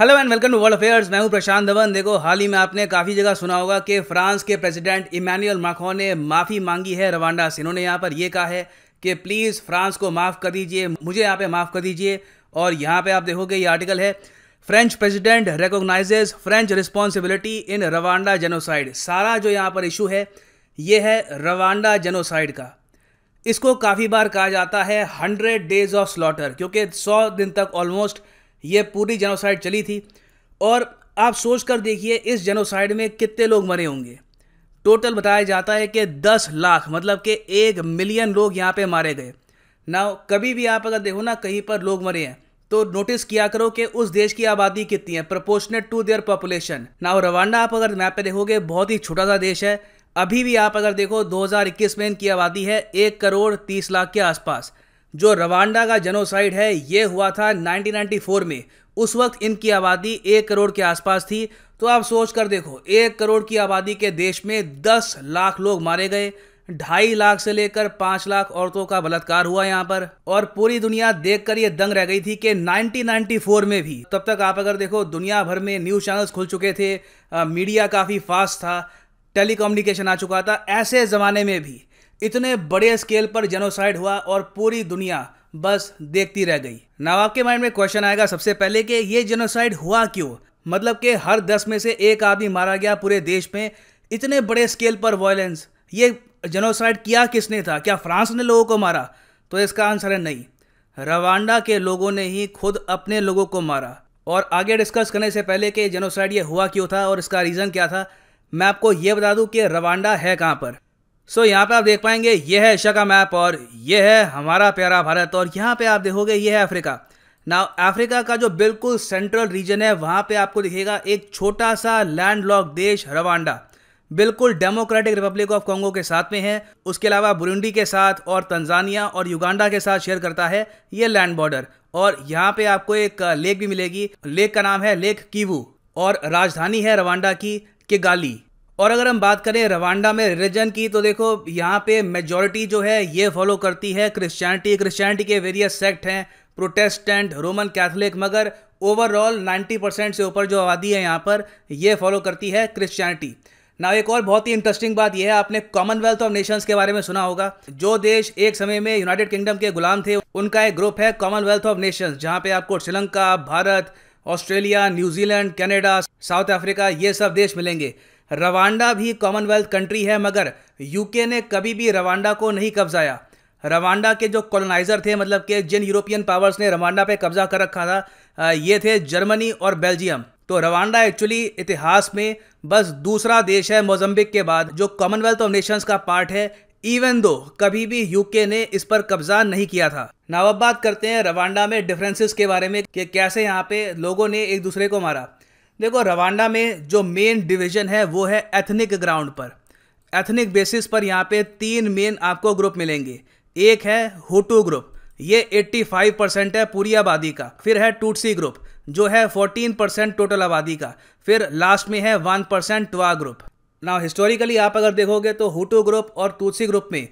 hello and welcome to world affairs मैं हूं प्रशांत धवन देखो हाल ही में आपने काफ़ी जगह सुना होगा कि फ्रांस के प्रेसिडेंट इमैनुअल माखो ने माफ़ी मांगी है रवांडा से इन्होंने यहाँ पर यह कहा है कि प्लीज़ फ्रांस को माफ़ कर दीजिए मुझे यहाँ पे माफ़ कर दीजिए और यहाँ पे आप देखोगे ये आर्टिकल है French president recognises French responsibility in Rwanda genocide सारा जो यहाँ पर इशू है ये है रवांडा जेनोसाइड का इसको काफ़ी बार कहा जाता है हंड्रेड डेज ऑफ स्लॉटर क्योंकि सौ दिन तक ऑलमोस्ट ये पूरी जनोसाइड चली थी और आप सोच कर देखिए इस जनोसाइड में कितने लोग मरे होंगे टोटल बताया जाता है कि दस लाख मतलब कि एक मिलियन लोग यहाँ पे मारे गए ना कभी भी आप अगर देखो ना कहीं पर लोग मरे हैं तो नोटिस किया करो कि उस देश की आबादी कितनी है प्रपोर्शनेट टू देयर पॉपुलेशन ना रवांडा आप अगर मैप पे देखोगे बहुत ही छोटा सा देश है अभी भी आप अगर देखो 2021 में इनकी आबादी है एक करोड़ तीस लाख के आसपास जो रवांडा का जनोसाइड है ये हुआ था 1994 में उस वक्त इनकी आबादी एक करोड़ के आसपास थी तो आप सोच कर देखो एक करोड़ की आबादी के देश में दस लाख लोग मारे गए ढाई लाख से लेकर पाँच लाख औरतों का बलात्कार हुआ यहाँ पर और पूरी दुनिया देखकर ये दंग रह गई थी कि 1994 में भी तब तक आप अगर देखो दुनिया भर में न्यूज़ चैनल्स खुल चुके थे आ, मीडिया काफ़ी फास्ट था टेलीकम्युनिकेशन आ चुका था ऐसे ज़माने में भी इतने बड़े स्केल पर जेनोसाइड हुआ और पूरी दुनिया बस देखती रह गई नाव आपके माइंड में क्वेश्चन आएगा सबसे पहले कि ये जेनोसाइड हुआ क्यों मतलब कि हर दस में से एक आदमी मारा गया पूरे देश में इतने बड़े स्केल पर वायलेंस ये जेनोसाइड किया किसने था क्या फ्रांस ने लोगों को मारा तो इसका आंसर है नहीं रवांडा के लोगों ने ही खुद अपने लोगों को मारा और आगे डिस्कस करने से पहले कि जेनोसाइड ये हुआ क्यों था और इसका रीज़न क्या था मैं आपको ये बता दूं कि रवांडा है कहाँ पर सो यहाँ पे आप देख पाएंगे ये है एशिया का मैप और ये है हमारा प्यारा भारत और यहाँ पे आप देखोगे ये है अफ्रीका ना अफ्रीका का जो बिल्कुल सेंट्रल रीजन है वहाँ पे आपको दिखेगा एक छोटा सा लैंड लॉक देश रवांडा बिल्कुल डेमोक्रेटिक रिपब्लिक ऑफ कॉन्गो के साथ में है उसके अलावा बुरुंडी के साथ और तंजानिया और युगांडा के साथ शेयर करता है ये लैंड बॉर्डर और यहाँ पे आपको एक लेक uh, भी मिलेगी लेक का नाम है लेक कीवू और राजधानी है रवांडा की किगाली और अगर हम बात करें रवांडा में रिलीजन की तो देखो यहाँ पे मेजॉरिटी जो है ये फॉलो करती है क्रिश्चियनिटी क्रिश्चियनिटी के वेरियस सेक्ट हैं प्रोटेस्टेंट रोमन कैथोलिक मगर ओवरऑल 90 परसेंट से ऊपर जो आबादी है यहाँ पर ये फॉलो करती है क्रिश्चियनिटी ना एक और बहुत ही इंटरेस्टिंग बात यह है आपने कॉमनवेल्थ ऑफ नेशंस के बारे में सुना होगा जो देश एक समय में यूनाइटेड किंगडम के गुलाम थे उनका एक ग्रुप है कॉमनवेल्थ ऑफ नेशंस जहाँ पे आपको Sri Lanka Bharat Australia New Zealand Canada South Africa ये सब देश मिलेंगे रवांडा भी कॉमनवेल्थ कंट्री है मगर यूके ने कभी भी रवांडा को नहीं कब्जाया रवांडा के जो कॉलोनाइज़र थे मतलब के जिन यूरोपियन पावर्स ने रवांडा पे कब्जा कर रखा था ये थे जर्मनी और बेल्जियम तो रवांडा एक्चुअली इतिहास में बस दूसरा देश है मोजम्बिक के बाद जो कॉमनवेल्थ ऑफ नेशंस का पार्ट है इवन दो कभी भी यूके ने इस पर कब्जा नहीं किया था नाव अब बात करते हैं रवांडा में डिफरेंसेस के बारे में कि कैसे यहाँ पे लोगों ने एक दूसरे को मारा देखो रवांडा में जो मेन डिवीजन है वो है एथनिक ग्राउंड पर एथनिक बेसिस पर यहाँ पे तीन मेन आपको ग्रुप मिलेंगे एक है हुटू ग्रुप ये 85 परसेंट है पूरी आबादी का फिर है टूटसी ग्रुप जो है 14 परसेंट टोटल आबादी का फिर लास्ट में है 1 परसेंट ट्वा ग्रुप ना हिस्टोरिकली आप अगर देखोगे तो हुटू ग्रुप और टूटसी ग्रुप में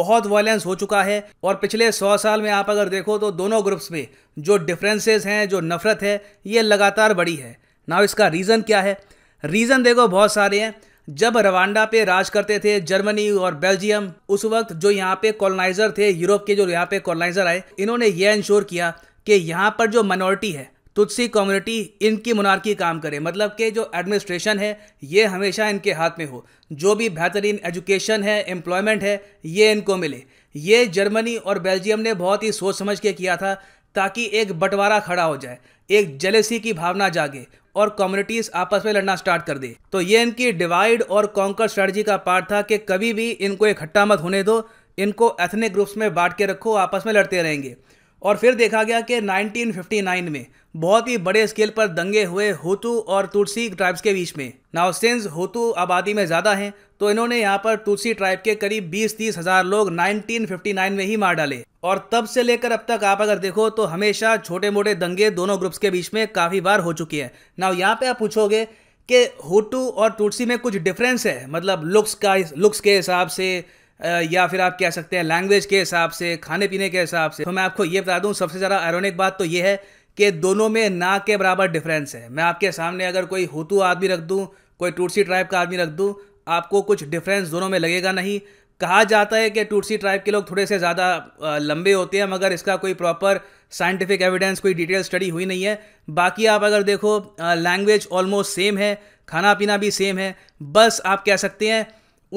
बहुत वायलेंस हो चुका है और पिछले सौ साल में आप अगर देखो तो दोनों ग्रुप्स में जो डिफ्रेंसेज हैं जो नफरत है ये लगातार बड़ी है ना इसका रीज़न क्या है रीज़न देखो बहुत सारे हैं जब रवांडा पे राज करते थे जर्मनी और बेल्जियम उस वक्त जो यहाँ पे कॉलोनाइजर थे यूरोप के जो यहाँ पे कॉलोनाइजर आए इन्होंने यह इंश्योर किया कि यहाँ पर जो मनोरिटी है तुलसी कम्युनिटी इनकी मुनारकी काम करे मतलब कि जो एडमिनिस्ट्रेशन है ये हमेशा इनके हाथ में हो जो भी बेहतरीन एजुकेशन है एम्प्लॉयमेंट है ये इनको मिले ये जर्मनी और बेल्जियम ने बहुत ही सोच समझ के किया था ताकि एक बंटवारा खड़ा हो जाए एक जलेसी की भावना जागे और कम्युनिटीज आपस में लड़ना स्टार्ट कर दे तो ये इनकी डिवाइड और कॉन्कर स्ट्रेटजी का पार्ट था कि कभी भी इनको इकट्ठा मत होने दो इनको एथनिक ग्रुप्स में बांट के रखो आपस में लड़ते रहेंगे और फिर देखा गया कि 1959 में बहुत ही बड़े स्केल पर दंगे हुए होतू और तुर्सी ट्राइब्स के बीच में नाउ सिंस होतू आबादी में ज़्यादा हैं तो इन्होंने यहाँ पर तुलसी ट्राइब के करीब बीस तीस हजार लोग 1959 में ही मार डाले और तब से लेकर अब तक आप अगर देखो तो हमेशा छोटे मोटे दंगे दोनों ग्रुप्स के बीच में काफ़ी बार हो चुकी है ना यहाँ पे आप पूछोगे कि हुटू और तुलसी में कुछ डिफरेंस है मतलब लुक्स का लुक्स के हिसाब से या फिर आप कह सकते हैं लैंग्वेज के हिसाब से खाने पीने के हिसाब से तो मैं आपको ये बता दूं सबसे ज़्यादा आयरोनिक बात तो ये है कि दोनों में ना के बराबर डिफरेंस है मैं आपके सामने अगर कोई हुतू आदमी रख दूँ कोई टूटसी ट्राइब का आदमी रख दूँ आपको कुछ डिफरेंस दोनों में लगेगा नहीं कहा जाता है कि टूटसी ट्राइब के लोग थोड़े से ज़्यादा लंबे होते हैं मगर इसका कोई प्रॉपर साइंटिफिक एविडेंस कोई डिटेल स्टडी हुई नहीं है बाकी आप अगर देखो लैंग्वेज ऑलमोस्ट सेम है खाना पीना भी सेम है बस आप कह सकते हैं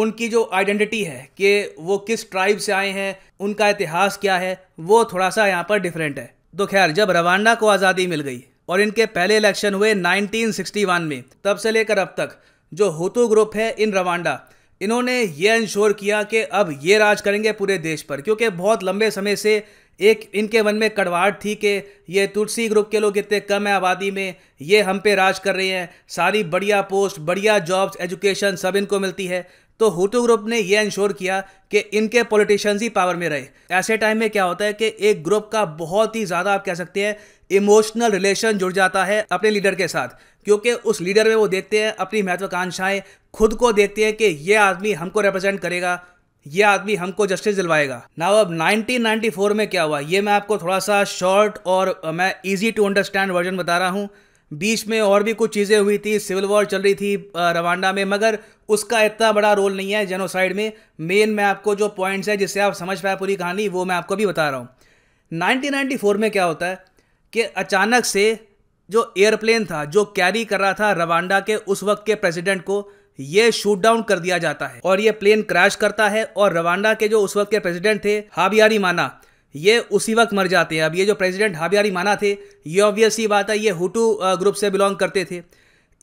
उनकी जो आइडेंटिटी है कि वो किस ट्राइब से आए हैं उनका इतिहास क्या है वो थोड़ा सा यहाँ पर डिफरेंट है तो खैर जब रवांडा को आज़ादी मिल गई और इनके पहले इलेक्शन हुए 1961 में तब से लेकर अब तक जो हुतू ग्रुप है इन रवांडा इन्होंने ये इंश्योर किया कि अब ये राज करेंगे पूरे देश पर क्योंकि बहुत लंबे समय से एक इनके मन में कड़वाहट थी कि ये तुलसी ग्रुप के लोग इतने कम है आबादी में ये हम पे राज कर रहे हैं सारी बढ़िया पोस्ट बढ़िया जॉब्स एजुकेशन सब इनको मिलती है तो हुटू ग्रुप ने यह इंश्योर किया कि इनके पॉलिटिशियंस ही पावर में रहे ऐसे टाइम में क्या होता है कि एक ग्रुप का बहुत ही ज़्यादा आप कह सकते हैं इमोशनल रिलेशन जुड़ जाता है अपने लीडर के साथ क्योंकि उस लीडर में वो देखते हैं अपनी महत्वाकांक्षाएं खुद को देखते हैं कि ये आदमी हमको रिप्रेजेंट करेगा ये आदमी हमको जस्टिस दिलवाएगा ना अब 1994 में क्या हुआ ये मैं आपको थोड़ा सा शॉर्ट और मैं इजी टू अंडरस्टैंड वर्जन बता रहा हूँ बीच में और भी कुछ चीज़ें हुई थी सिविल वॉर चल रही थी रवांडा में मगर उसका इतना बड़ा रोल नहीं है जेनोसाइड में मेन मैं आपको जो पॉइंट्स हैं जिससे आप समझ पाए पूरी कहानी वो मैं आपको भी बता रहा हूँ 1994 में क्या होता है कि अचानक से जो एयरप्लेन था जो कैरी कर रहा था रवांडा के उस वक्त के प्रेसिडेंट को ये शूट डाउन कर दिया जाता है और ये प्लेन क्रैश करता है और रवांडा के जो उस वक्त के प्रेसिडेंट थे हाबियारी माना ये उसी वक्त मर जाते हैं अब ये जो प्रेसिडेंट हाबियारी माना थे ये ऑब्वियस ही बात है ये हुटू ग्रुप से बिलोंग करते थे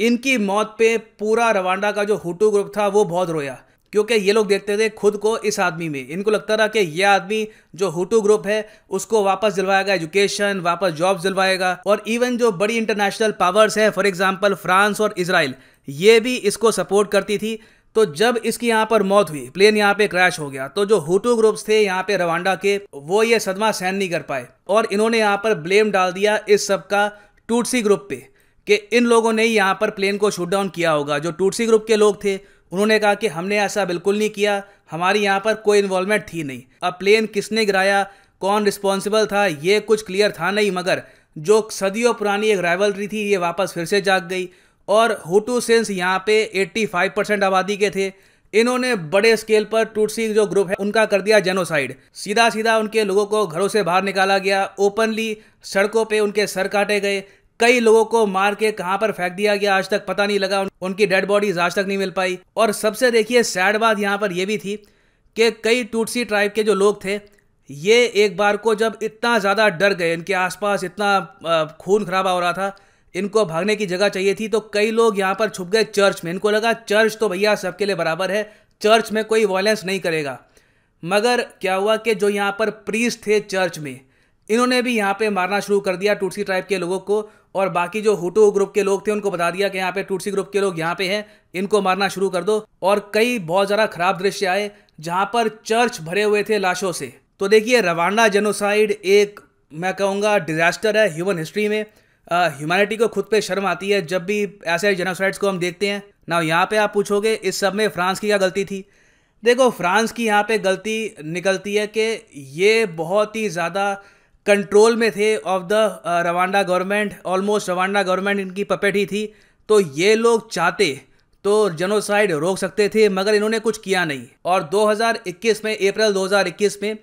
इनकी मौत पे पूरा रवांडा का जो हुटू ग्रुप था वो बहुत रोया क्योंकि ये लोग देखते थे खुद को इस आदमी में इनको लगता था कि ये आदमी जो हुटू ग्रुप है उसको वापस दिलवाएगा एजुकेशन वापस जॉब दिलवाएगा और इवन जो बड़ी इंटरनेशनल पावर्स हैं फॉर एग्जांपल फ्रांस और इसराइल ये भी इसको सपोर्ट करती थी तो जब इसकी यहाँ पर मौत हुई प्लेन यहाँ पे क्रैश हो गया तो जो हुटू ग्रुप्स थे यहाँ पे रवांडा के वो ये सदमा सहन नहीं कर पाए और इन्होंने यहाँ पर ब्लेम डाल दिया इस सब का टूटसी ग्रुप पे कि इन लोगों ने यहाँ पर प्लेन को शूट डाउन किया होगा जो टूटसी ग्रुप के लोग थे उन्होंने कहा कि हमने ऐसा बिल्कुल नहीं किया हमारी यहाँ पर कोई इन्वॉल्वमेंट थी नहीं अब प्लेन किसने गिराया कौन रिस्पॉन्सिबल था ये कुछ क्लियर था नहीं मगर जो सदियों पुरानी एक राइवलरी थी ये वापस फिर से जाग गई और हुटू सेंस यहाँ पे 85 परसेंट आबादी के थे इन्होंने बड़े स्केल पर टूटसी जो ग्रुप है उनका कर दिया जेनोसाइड सीधा सीधा उनके लोगों को घरों से बाहर निकाला गया ओपनली सड़कों पे उनके सर काटे गए कई लोगों को मार के कहाँ पर फेंक दिया गया आज तक पता नहीं लगा उनकी डेड बॉडीज आज तक नहीं मिल पाई और सबसे देखिए सैड बात यहाँ पर यह भी थी कि कई टूटसी ट्राइब के जो लोग थे ये एक बार को जब इतना ज़्यादा डर गए इनके आसपास इतना खून खराबा हो रहा था इनको भागने की जगह चाहिए थी तो कई लोग यहाँ पर छुप गए चर्च में इनको लगा चर्च तो भैया सबके लिए बराबर है चर्च में कोई वायलेंस नहीं करेगा मगर क्या हुआ कि जो यहाँ पर प्रीस्ट थे चर्च में इन्होंने भी यहाँ पे मारना शुरू कर दिया टूटसी ट्राइब के लोगों को और बाकी जो हुटू ग्रुप के लोग थे उनको बता दिया कि यहाँ पे टूटसी ग्रुप के लोग यहाँ पे हैं इनको मारना शुरू कर दो और कई बहुत ज़्यादा खराब दृश्य आए जहाँ पर चर्च भरे हुए थे लाशों से तो देखिए रवांडा जेनोसाइड एक मैं कहूँगा डिजास्टर है ह्यूमन हिस्ट्री में ह्यूमैनिटी को खुद पे शर्म आती है जब भी ऐसे जेनोसाइड्स को हम देखते हैं ना यहाँ पे आप पूछोगे इस सब में फ्रांस की क्या गलती थी देखो फ्रांस की यहाँ पे गलती निकलती है कि ये बहुत ही ज़्यादा कंट्रोल में थे of the Rwanda government almost Rwanda government इनकी पपेट ही थी तो ये लोग चाहते तो जनोसाइड रोक सकते थे मगर इन्होंने कुछ किया नहीं और 2021 में अप्रैल 2021 में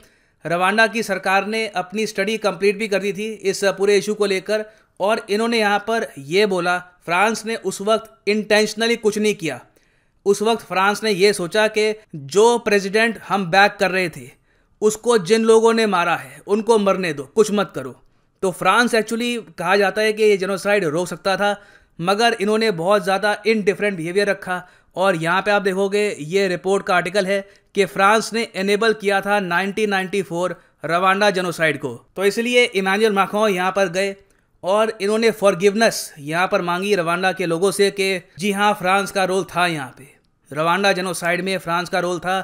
रवांडा की सरकार ने अपनी स्टडी कंप्लीट भी कर दी थी इस पूरे इशू को लेकर और इन्होंने यहाँ पर यह बोला फ्रांस ने उस वक्त इंटेंशनली कुछ नहीं किया उस वक्त फ्रांस ने यह सोचा कि जो प्रेसिडेंट हम बैक कर रहे थे उसको जिन लोगों ने मारा है उनको मरने दो कुछ मत करो तो फ्रांस एक्चुअली कहा जाता है कि ये जेनोसाइड रोक सकता था मगर इन्होंने बहुत ज़्यादा इनडिफरेंट बिहेवियर रखा और यहाँ पे आप देखोगे ये रिपोर्ट का आर्टिकल है कि फ्रांस ने एनेबल किया था 1994 रवांडा जनोसाइड को तो इसलिए इमानुअल माखों यहाँ पर गए और इन्होंने फॉरगिवनेस यहाँ पर मांगी रवांडा के लोगों से कि जी हाँ फ्रांस का रोल था यहाँ पे रवांडा जनोसाइड में फ्रांस का रोल था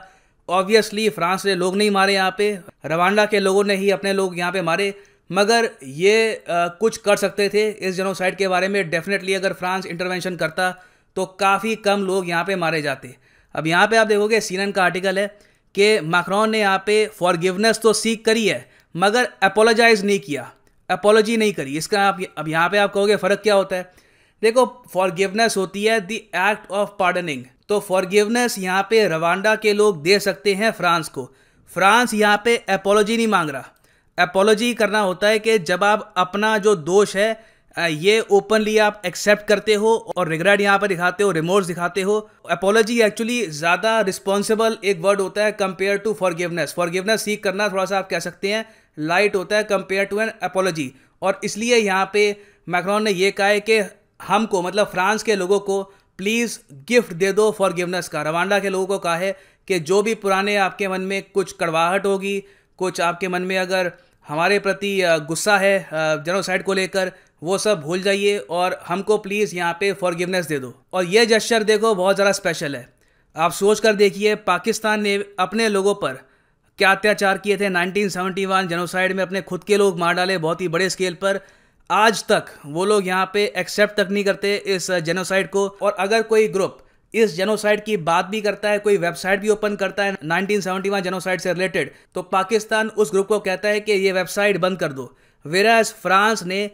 ऑब्वियसली फ्रांस ने लोग नहीं मारे यहाँ पे रवांडा के लोगों ने ही अपने लोग यहाँ पे मारे मगर ये आ, कुछ कर सकते थे इस जनोसाइड के बारे में डेफिनेटली अगर फ्रांस इंटरवेंशन करता तो काफ़ी कम लोग यहाँ पे मारे जाते अब यहाँ पे आप देखोगे सीनन का आर्टिकल है कि मैक्रॉन ने यहाँ पे फॉरगिवनेस तो सीख करी है मगर अपोलोजाइज नहीं किया अपोलॉजी नहीं करी इसका आप अब यहाँ पे आप कहोगे फ़र्क क्या होता है देखो फॉरगिवनेस होती है द एक्ट ऑफ पार्डनिंग तो फॉरगिवनेस यहाँ पे रवांडा के लोग दे सकते हैं फ्रांस को फ्रांस यहाँ पे अपोलॉजी नहीं मांग रहा अपोलॉजी करना होता है कि जब आप अपना जो दोष है ये ओपनली आप एक्सेप्ट करते हो और रिग्रेट यहाँ पर दिखाते हो रिमोर्स दिखाते हो अपोलॉजी एक्चुअली ज़्यादा रिस्पॉन्सिबल एक वर्ड होता है कंपेयर टू फॉरगिवनेस फॉरगिवनेस सीख करना थोड़ा सा आप कह सकते हैं लाइट होता है कंपेयर टू एन अपोलॉजी और इसलिए यहाँ पे मैक्रॉन ने ये कहा है कि हमको मतलब फ्रांस के लोगों को प्लीज़ गिफ्ट दे दो फॉरगिवनेस का रवांडा के लोगों को कहा है कि जो भी पुराने आपके मन में कुछ कड़वाहट होगी कुछ आपके मन में अगर हमारे प्रति गुस्सा है जनोसाइड को लेकर वो सब भूल जाइए और हमको प्लीज़ यहाँ पे फॉरगिवनेस दे दो और ये जस्चर देखो बहुत ज़्यादा स्पेशल है आप सोच कर देखिए पाकिस्तान ने अपने लोगों पर क्या अत्याचार किए थे 1971 जेनोसाइड में अपने खुद के लोग मार डाले बहुत ही बड़े स्केल पर आज तक वो लोग यहाँ पे एक्सेप्ट तक नहीं करते इस जेनोसाइड को और अगर कोई ग्रुप इस जेनोसाइड की बात भी करता है कोई वेबसाइट भी ओपन करता है 1971 जेनोसाइड से रिलेटेड तो पाकिस्तान उस ग्रुप को कहता है कि ये वेबसाइट बंद कर दो वेराज फ्रांस ने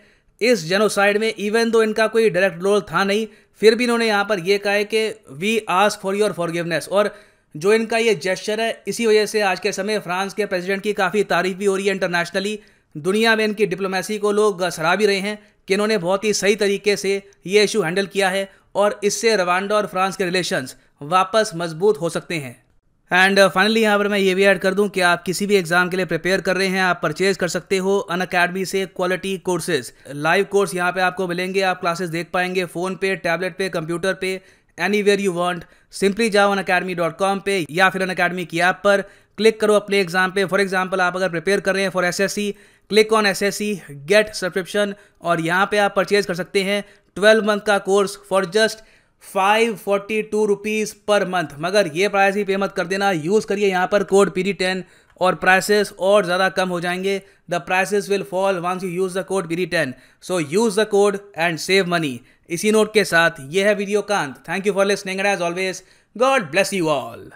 इस जेनोसाइड में इवन दो इनका कोई डायरेक्ट रोल था नहीं फिर भी इन्होंने यहाँ पर यह कहा है कि we ask for your forgiveness और जो इनका ये जेस्चर है इसी वजह से आज के समय फ्रांस के प्रेसिडेंट की काफ़ी तारीफ भी हो रही है इंटरनेशनली दुनिया में इनकी डिप्लोमेसी को लोग सराह भी रहे हैं कि इन्होंने बहुत ही सही तरीके से ये इशू हैंडल किया है और इससे रवांडा और फ्रांस के रिलेशंस वापस मजबूत हो सकते हैं एंड फाइनली uh, यहाँ पर मैं ये भी ऐड कर दूँ कि आप किसी भी एग्जाम के लिए प्रिपेयर कर रहे हैं आप परचेज कर सकते हो अन अकेडमी से क्वालिटी कोर्सेज लाइव कोर्स यहाँ पे आपको मिलेंगे आप क्लासेस देख पाएंगे फ़ोन पे टैबलेट पे कंप्यूटर पे anywhere you want simply जाओ अन अकेडमी डॉट कॉम पे या फिर अन अकेडमी की ऐप पर क्लिक करो अपने एग्जाम पे फॉर एग्जाम्पल आप अगर प्रिपेयर कर रहे हैं for S S C click on S S C get subscription और यहाँ पे आप परचेज कर सकते हैं ट्वेल्व मंथ का course for just five forty two rupees per month मगर ये प्राइस ही पे मत कर देना यूज़ करिए यहाँ पर कोड पी डी टेन और प्राइसेस और ज़्यादा कम हो जाएंगे the prices will fall once you use the code P D ten so use the code and save money इसी नोट के साथ ये है वीडियो कांत thank you for listening as always God bless you all